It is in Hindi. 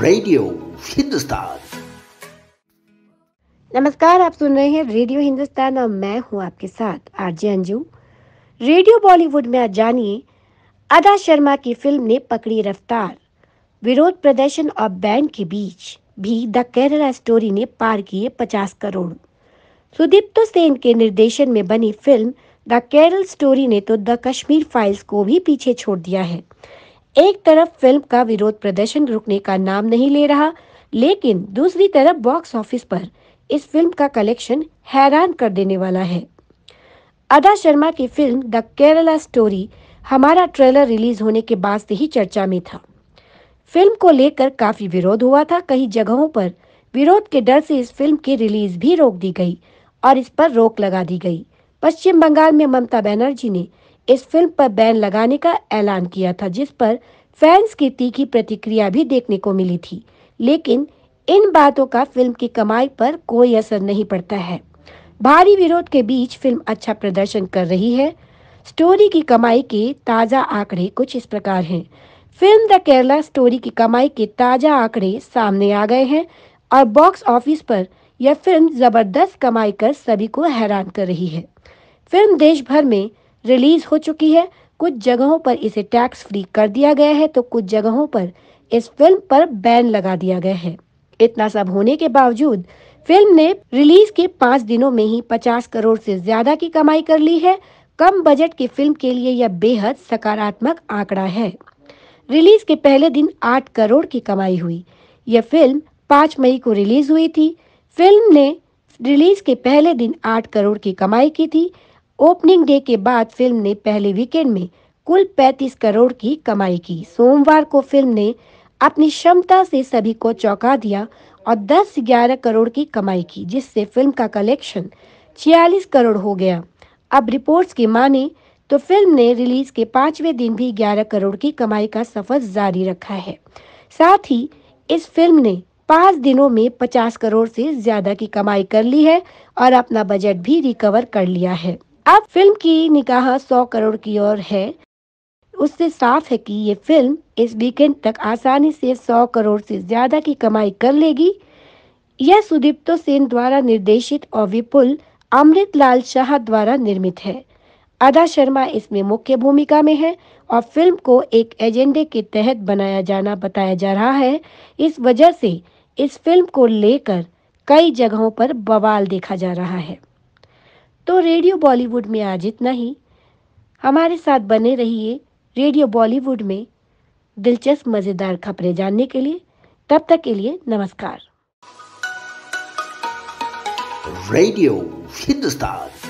रेडियो हिंदुस्तान नमस्कार आप सुन रहे हैं रेडियो हिंदुस्तान और मैं हूं आपके साथ आरजे अंजू रेडियो बॉलीवुड में आज जानिए अदा शर्मा की फिल्म ने पकड़ी रफ्तार विरोध प्रदर्शन और बैंड के बीच भी द केरला स्टोरी ने पार किए 50 करोड़ सुदीप्त सेन के निर्देशन में बनी फिल्म द केरल स्टोरी ने तो द कश्मीर फाइल्स को भी पीछे छोड़ दिया है एक तरफ फिल्म का विरोध प्रदर्शन रुकने का नाम नहीं ले रहा लेकिन दूसरी तरफ बॉक्स ऑफिस पर इस फिल्म का कलेक्शन हैरान कर देने वाला है अदा शर्मा की फिल्म द केरला स्टोरी हमारा ट्रेलर रिलीज होने के बाद से ही चर्चा में था फिल्म को लेकर काफी विरोध हुआ था कई जगहों पर विरोध के डर से इस फिल्म की रिलीज भी रोक दी गई और इस पर रोक लगा दी गई पश्चिम बंगाल में ममता बनर्जी ने इस फिल्म पर बैन लगाने का ऐलान किया था जिस पर फैंस की तीखी प्रतिक्रिया भी देखने को मिली थी लेकिन इन बातों का फिल्म की कमाई पर कोई असर नहीं पड़ता है भारी विरोध के बीच फिल्म अच्छा प्रदर्शन कर रही है स्टोरी की कमाई के ताज़ा आंकड़े कुछ इस प्रकार हैं फिल्म द केरला स्टोरी की कमाई के ताज़ा आंकड़े सामने आ गए हैं और बॉक्स ऑफिस पर यह फिल्म ज़बरदस्त कमाई कर सभी को हैरान कर रही है फिल्म देश भर में रिलीज़ हो चुकी है कुछ जगहों पर इसे टैक्स फ्री कर दिया गया है तो कुछ जगहों पर इस फिल्म पर बैन लगा दिया गया है इतना सब होने के बावजूद फिल्म ने रिलीज के पाँच दिनों में ही 50 करोड़ से ज्यादा की कमाई कर ली है कम बजट की फिल्म के लिए यह बेहद सकारात्मक आंकड़ा है रिलीज के पहले दिन 8 करोड़ की कमाई हुई यह फिल्म 5 मई को रिलीज हुई थी फिल्म ने रिलीज के पहले दिन 8 करोड़ की कमाई की थी ओपनिंग डे के बाद फिल्म ने पहले वीकेंड में कुल 35 करोड़ की कमाई की सोमवार को फिल्म ने अपनी क्षमता से सभी को चौंका दिया और 10-11 करोड़ की कमाई की जिससे फिल्म का कलेक्शन 46 करोड़ हो गया अब रिपोर्ट्स की माने तो फिल्म ने रिलीज के पाँचवें दिन भी 11 करोड़ की कमाई का सफर जारी रखा है साथ ही इस फिल्म ने पाँच दिनों में 50 करोड़ से ज़्यादा की कमाई कर ली है और अपना बजट भी रिकवर कर लिया है अब फिल्म की निगाह 100 करोड़ की ओर है उससे साफ है कि ये फिल्म इस वीकेंड तक आसानी से 100 करोड़ से ज़्यादा की कमाई कर लेगी यह सुदीप्तो सेन द्वारा निर्देशित और विपुल अमृत लाल शाह द्वारा निर्मित है अदा शर्मा इसमें मुख्य भूमिका में है और फिल्म को एक एजेंडे के तहत बनाया जाना बताया जा रहा है इस वजह से इस फिल्म को लेकर कई जगहों पर बवाल देखा जा रहा है तो रेडियो बॉलीवुड में आज इतना ही हमारे साथ बने रहिए रेडियो बॉलीवुड में दिलचस्प मज़ेदार खबरें जानने के लिए तब तक के लिए नमस्कार रेडियो हिंदुस्तान